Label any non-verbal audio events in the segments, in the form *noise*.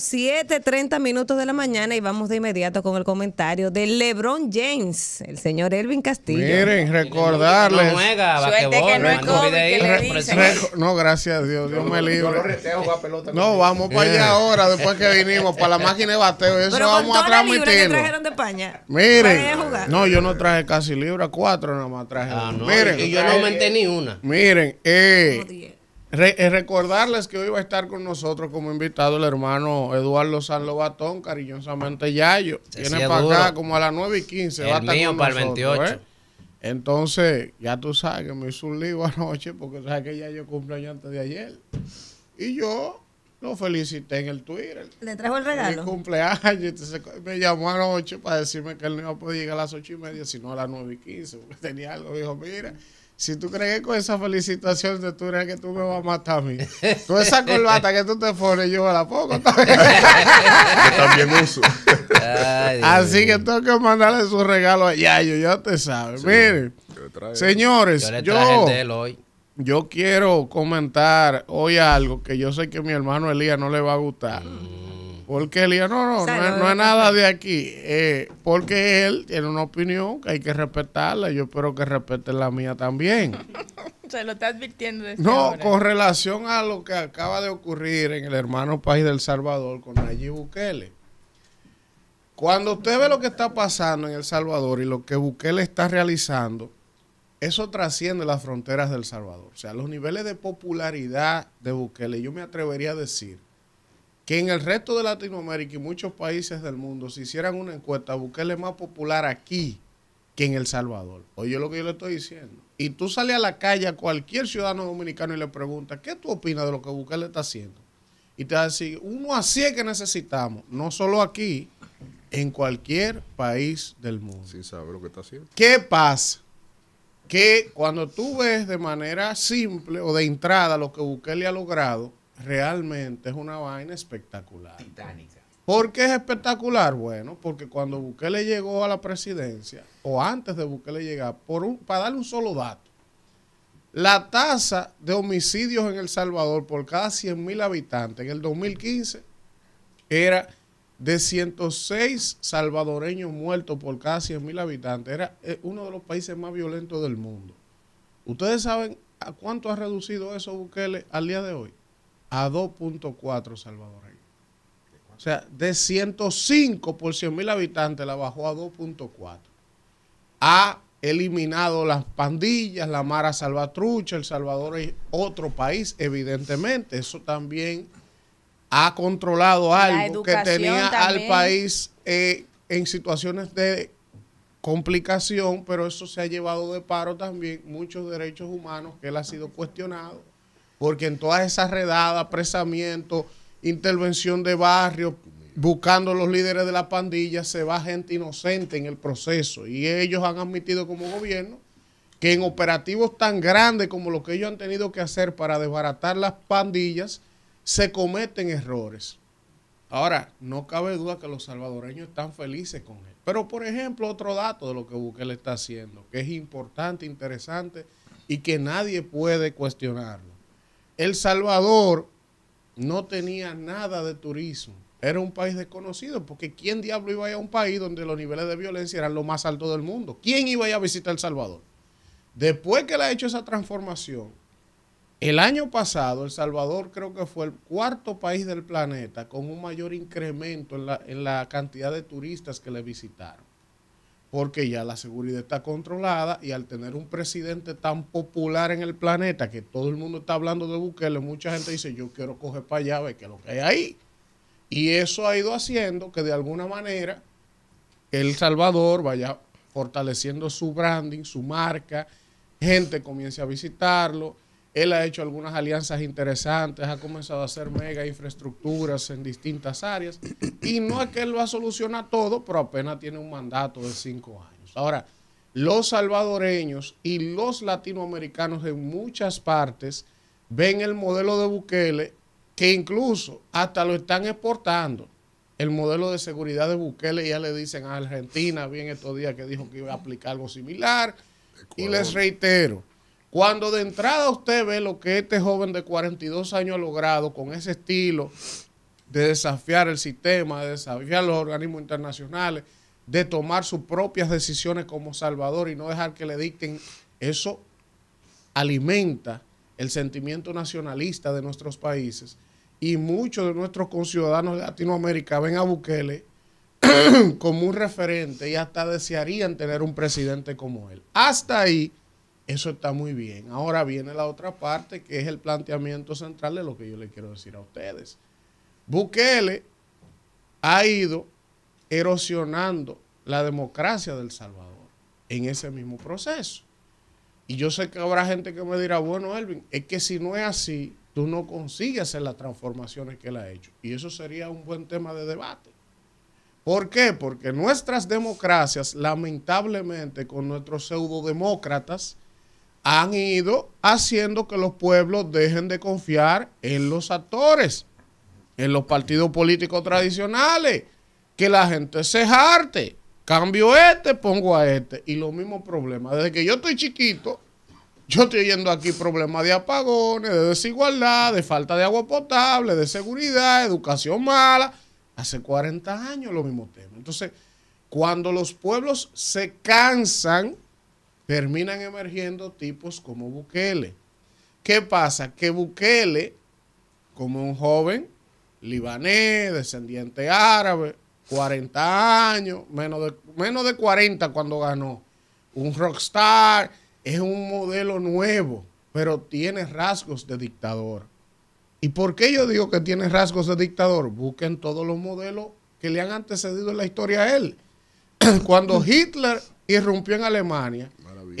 7:30 minutos de la mañana y vamos de inmediato con el comentario de LeBron James, el señor Elvin Castillo. Miren, recordarles. No que no es COVID, No, gracias a Dios, Dios me libre. No, vamos para allá eh. ahora, después que vinimos, para la *laughs* máquina de bateo. Eso Pero vamos a transmitirlo. trajeron de España? Miren. No, yo no traje casi libra, cuatro nada más traje. Ah, miren. Y yo no menté ni una. Miren, eh. Re eh, recordarles que hoy va a estar con nosotros como invitado el hermano Eduardo Lobatón, cariñosamente Yayo. viene para acá como a las 9 y 15. va a estar con ¿eh? Entonces, ya tú sabes que me hizo un lío *laughs* anoche porque sabes que Yayo cumpleaños antes de ayer. Y yo lo felicité en el Twitter. ¿Le trajo el regalo? cumpleaños. Este me llamó anoche para decirme que él no iba llegar a las 8 y media, sino a las 9 y 15, porque tenía algo. Dijo, mira si tú crees que con esa felicitación de tú crees que tú me vas a matar a mí, tú esa corbata que tú te pones, yo me la pongo también. *laughs* yo también uso. Así que tengo que mandarle su regalo a Yayo, ya te sabes. Mire, Miren, señores, yo, quiero comentar hoy algo que yo sé que mi hermano Elías no le va a gustar. Mm. Porque él no, no, no, es, nada de aquí. Eh, porque él tiene una opinión que hay que respetarla. Yo espero que respete la mía también. *laughs* Se lo está advirtiendo. no, con relación a lo que acaba de ocurrir en el hermano país del Salvador con Nayib Bukele. Cuando usted ve lo que está pasando en El Salvador y lo que Bukele está realizando, eso trasciende las fronteras del Salvador. O sea, los niveles de popularidad de Bukele, yo me atrevería a decir que en el resto de Latinoamérica y muchos países del mundo, si hicieran una encuesta, Bukele es más popular aquí que en El Salvador. Oye lo que yo le estoy diciendo. Y tú sales a la calle a cualquier ciudadano dominicano y le preguntas, ¿qué tú opinas de lo que Bukele está haciendo? Y te va a decir, uno así es que necesitamos, no solo aquí, en cualquier país del mundo. Sin saber lo que está haciendo. ¿Qué pasa? Que cuando tú ves de manera simple o de entrada lo que Bukele ha logrado, realmente es una vaina espectacular. Titánica. ¿Por qué es espectacular? Bueno, porque cuando Bukele llegó a la presidencia, o antes de Bukele llegar, por un, para darle un solo dato, la tasa de homicidios en El Salvador por cada 100 mil habitantes en el 2015 era de 106 salvadoreños muertos por cada 100 mil habitantes. Era eh, uno de los países más violentos del mundo. ¿Ustedes saben a cuánto ha reducido eso Bukele al día de hoy? a 2.4 salvadoreños. O sea, de 105 por 100 mil habitantes la bajó a 2.4. Ha eliminado las pandillas, la Mara Salvatrucha, El Salvador es otro país, evidentemente. Eso también ha controlado algo que tenía al país eh, en situaciones de complicación, pero eso se ha llevado de paro también muchos derechos humanos que él ha sido cuestionado porque en todas esas redadas, apresamiento, intervención de barrio, buscando los líderes de la pandilla, se va gente inocente en el proceso. Y ellos han admitido como gobierno que en operativos tan grandes como lo que ellos han tenido que hacer para desbaratar las pandillas, se cometen errores. Ahora, no cabe duda que los salvadoreños están felices con él. Pero, por ejemplo, otro dato de lo que Bukele está haciendo, que es importante, interesante y que nadie puede cuestionarlo. El Salvador no tenía nada de turismo. Era un país desconocido, porque ¿quién diablo iba a ir a un país donde los niveles de violencia eran los más altos del mundo? ¿Quién iba a ir a visitar El Salvador? Después que le ha hecho esa transformación, el año pasado El Salvador creo que fue el cuarto país del planeta con un mayor incremento en la, en la cantidad de turistas que le visitaron porque ya la seguridad está controlada y al tener un presidente tan popular en el planeta que todo el mundo está hablando de Bukele, mucha gente dice, yo quiero coger para allá, ver lo que hay ahí. Y eso ha ido haciendo que de alguna manera El Salvador vaya fortaleciendo su branding, su marca, gente comience a visitarlo él ha hecho algunas alianzas interesantes, ha comenzado a hacer mega infraestructuras en distintas áreas. Y no es que él lo ha solucionado todo, pero apenas tiene un mandato de cinco años. Ahora, los salvadoreños y los latinoamericanos en muchas partes ven el modelo de Bukele, que incluso hasta lo están exportando. El modelo de seguridad de Bukele ya le dicen a Argentina, bien estos días que dijo que iba a aplicar algo similar. Y les reitero, cuando de entrada usted ve lo que este joven de 42 años ha logrado con ese estilo de desafiar el sistema, de desafiar los organismos internacionales, de tomar sus propias decisiones como Salvador y no dejar que le dicten, eso alimenta el sentimiento nacionalista de nuestros países y muchos de nuestros conciudadanos de Latinoamérica ven a Bukele *clears throat* como un referente y hasta desearían tener un presidente como él. Hasta ahí eso está muy bien. Ahora viene la otra parte que es el planteamiento central de lo que yo le quiero decir a ustedes. Bukele ha ido erosionando la democracia del Salvador en ese mismo proceso. Y yo sé que habrá gente que me dirá, bueno, Elvin, es que si no es así, tú no consigues hacer las transformaciones que él ha hecho. Y eso sería un buen tema de debate. ¿Por qué? Porque nuestras democracias, lamentablemente, con nuestros pseudodemócratas, han ido haciendo que los pueblos dejen de confiar en los actores, en los partidos políticos tradicionales, que la gente se jarte, cambio este, pongo a este, y los mismos problemas. Desde que yo estoy chiquito, yo estoy oyendo aquí problemas de apagones, de desigualdad, de falta de agua potable, de seguridad, educación mala. Hace 40 años lo mismo. tema Entonces, cuando los pueblos se cansan terminan emergiendo tipos como Bukele. ¿Qué pasa? Que Bukele, como un joven libanés, descendiente árabe, 40 años, menos de, menos de 40 cuando ganó, un rockstar, es un modelo nuevo, pero tiene rasgos de dictador. ¿Y por qué yo digo que tiene rasgos de dictador? Busquen todos los modelos que le han antecedido en la historia a él. *clears throat* Cuando Hitler irrumpió en Alemania,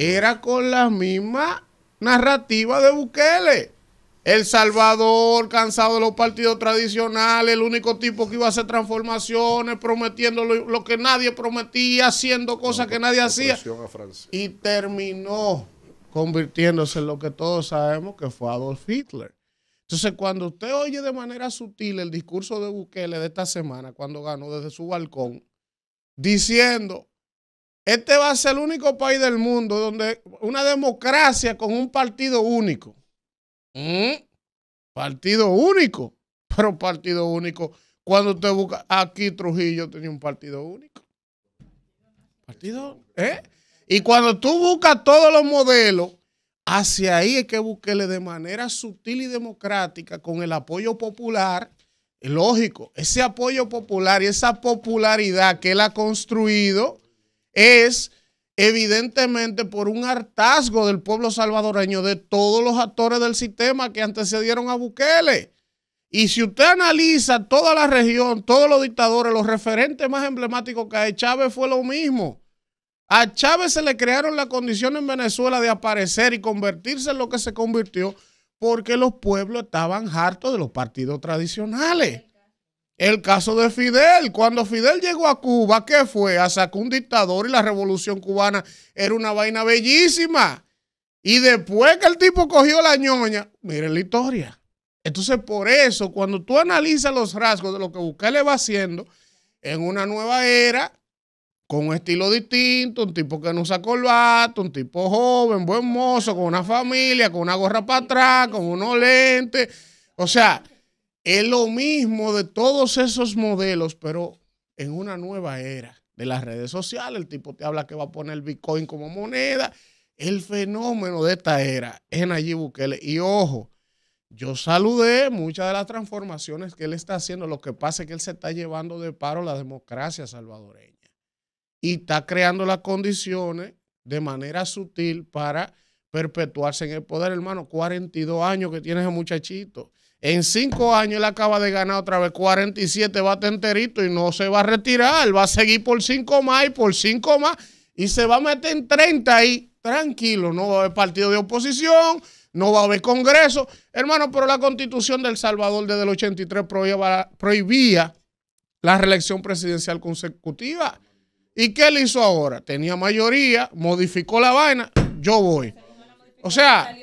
era con la misma narrativa de Bukele. El Salvador, cansado de los partidos tradicionales, el único tipo que iba a hacer transformaciones, prometiendo lo, que nadie prometía, haciendo cosas que nadie hacía. Y terminó convirtiéndose en lo que todos sabemos que fue Adolf Hitler. Entonces, cuando usted oye de manera sutil el discurso de Bukele de esta semana, cuando ganó desde su balcón, diciendo, este va a ser el único país del mundo donde una democracia con un partido único. Mm, partido único, pero partido único. Cuando usted busca, aquí Trujillo tenía un partido único. Partido, ¿Eh? Y cuando tú buscas todos los modelos, hacia ahí es que busquele de manera sutil y democrática con el apoyo popular. Lógico, ese apoyo popular y esa popularidad que él ha construido es evidentemente por un hartazgo del pueblo salvadoreño de todos los actores del sistema que antecedieron a Bukele. Y si usted analiza toda la región, todos los dictadores, los referentes más emblemáticos que hay, Chávez fue lo mismo. A Chávez se le crearon las condiciones en Venezuela de aparecer y convertirse en lo que se convirtió porque los pueblos estaban hartos de los partidos tradicionales. El caso de Fidel, cuando Fidel llegó a Cuba, ¿qué fue? A sacar un dictador y la revolución cubana era una vaina bellísima. Y después que el tipo cogió la ñoña, miren la historia. Entonces, por eso, cuando tú analizas los rasgos de lo que le va haciendo en una nueva era, con un estilo distinto, un tipo que no usa bato, un tipo joven, buen mozo, con una familia, con una gorra para atrás, con unos lentes. O sea, es lo mismo de todos esos modelos, pero en una nueva era de las redes sociales. El tipo te habla que va a poner Bitcoin como moneda. El fenómeno de esta era es Nayib Bukele. Y ojo, yo saludé muchas de las transformaciones que él está haciendo. Lo que pasa es que él se está llevando de paro la democracia salvadoreña y está creando las condiciones de manera sutil para perpetuarse en el poder, hermano. 42 años que tiene ese muchachito. En cinco años él acaba de ganar otra vez 47 bate enterito y no se va a retirar. Va a seguir por cinco más y por cinco más. Y se va a meter en 30 ahí. Tranquilo, no va a haber partido de oposición, no va a haber congreso. Hermano, pero la constitución del Salvador desde el 83 prohibía, prohibía la reelección presidencial consecutiva. ¿Y qué le hizo ahora? Tenía mayoría, modificó la vaina, yo voy. O sea,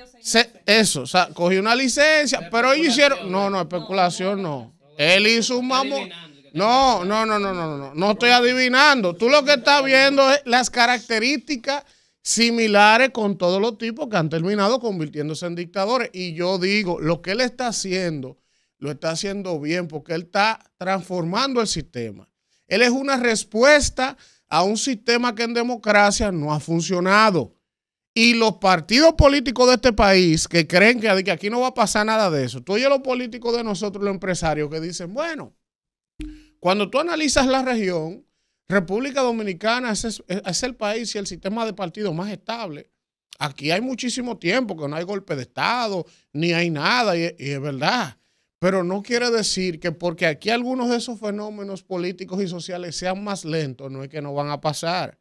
eso, o sea, cogió una licencia, pero ellos hicieron. No, no, especulación no. Él hizo un mamón. No, no, no, no, no, no, no estoy adivinando. Tú lo que estás viendo es las características similares con todos los tipos que han terminado convirtiéndose en dictadores. Y yo digo, lo que él está haciendo, lo está haciendo bien porque él está transformando el sistema. Él es una respuesta a un sistema que en democracia no ha funcionado. Y los partidos políticos de este país que creen que aquí no va a pasar nada de eso. Tú oyes los políticos de nosotros, los empresarios, que dicen, bueno, cuando tú analizas la región, República Dominicana es, el país y el sistema de partidos más estable. Aquí hay muchísimo tiempo que no hay golpe de Estado, ni hay nada, y es verdad. Pero no quiere decir que porque aquí algunos de esos fenómenos políticos y sociales sean más lentos, no es que no van a pasar.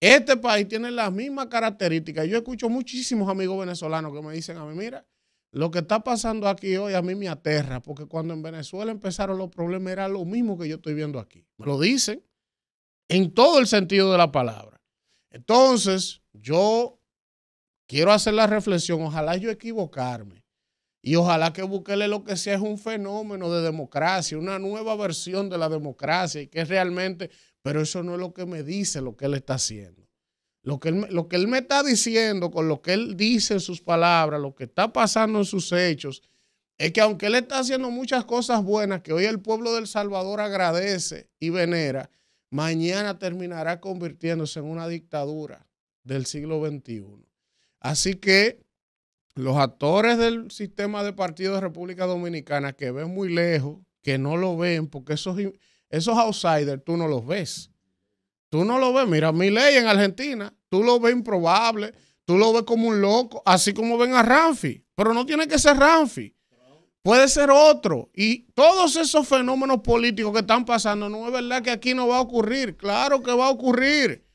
Este país tiene las mismas características. Yo escucho muchísimos amigos venezolanos que me dicen a mí, mira, lo que está pasando aquí hoy a mí me aterra, porque cuando en Venezuela empezaron los problemas era lo mismo que yo estoy viendo aquí. Me lo dicen en todo el sentido de la palabra. Entonces, yo quiero hacer la reflexión, ojalá yo equivocarme. Y ojalá que Bukele lo que sea es un fenómeno de democracia, una nueva versión de la democracia y que realmente pero eso no es lo que me dice lo que él está haciendo. Lo que, él, lo que él me está diciendo, con lo que él dice en sus palabras, lo que está pasando en sus hechos, es que aunque él está haciendo muchas cosas buenas que hoy el pueblo del Salvador agradece y venera, mañana terminará convirtiéndose en una dictadura del siglo XXI. Así que los actores del sistema de partido de República Dominicana que ven muy lejos, que no lo ven, porque esos, esos outsiders tú no los ves. Tú no lo ves. Mira, mi ley en Argentina, tú lo ves improbable, tú lo ves como un loco, así como ven a Ramfi. Pero no tiene que ser Ramfi. Puede ser otro. Y todos esos fenómenos políticos que están pasando, no es verdad que aquí no va a ocurrir. Claro que va a ocurrir.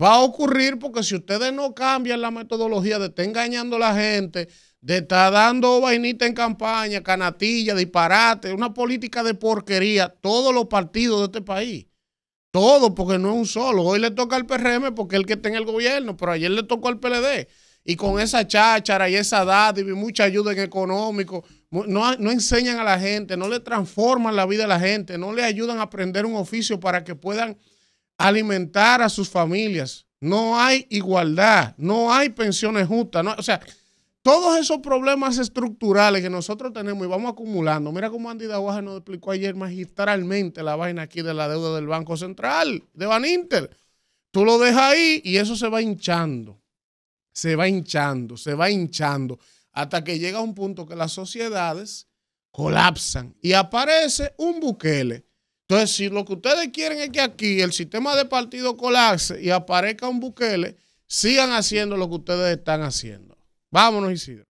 Va a ocurrir porque si ustedes no cambian la metodología de estar engañando a la gente, de estar dando vainita en campaña, canatilla, disparate, una política de porquería, todos los partidos de este país. Todos, porque no es un solo. Hoy le toca al PRM porque es el que está en el gobierno, pero ayer le tocó al PLD. Y con esa cháchara y esa dádiva y mucha ayuda en económico, no, enseñan a la gente, no le transforman la vida a la gente, no le ayudan a aprender un oficio para que puedan alimentar a sus familias. No hay igualdad, no hay pensiones justas. No, o sea, todos esos problemas estructurales que nosotros tenemos y vamos acumulando. Mira cómo Andy Daguaje nos explicó ayer magistralmente la vaina aquí de la deuda del Banco Central, de Baninter. Tú lo dejas ahí y eso se va hinchando. Se va hinchando, se va hinchando. Hasta que llega un punto que las sociedades colapsan y aparece un buquele. Entonces, si lo que ustedes quieren es que aquí el sistema de partido colapse y aparezca un buquele, sigan haciendo lo que ustedes están haciendo. Vámonos, Isidro.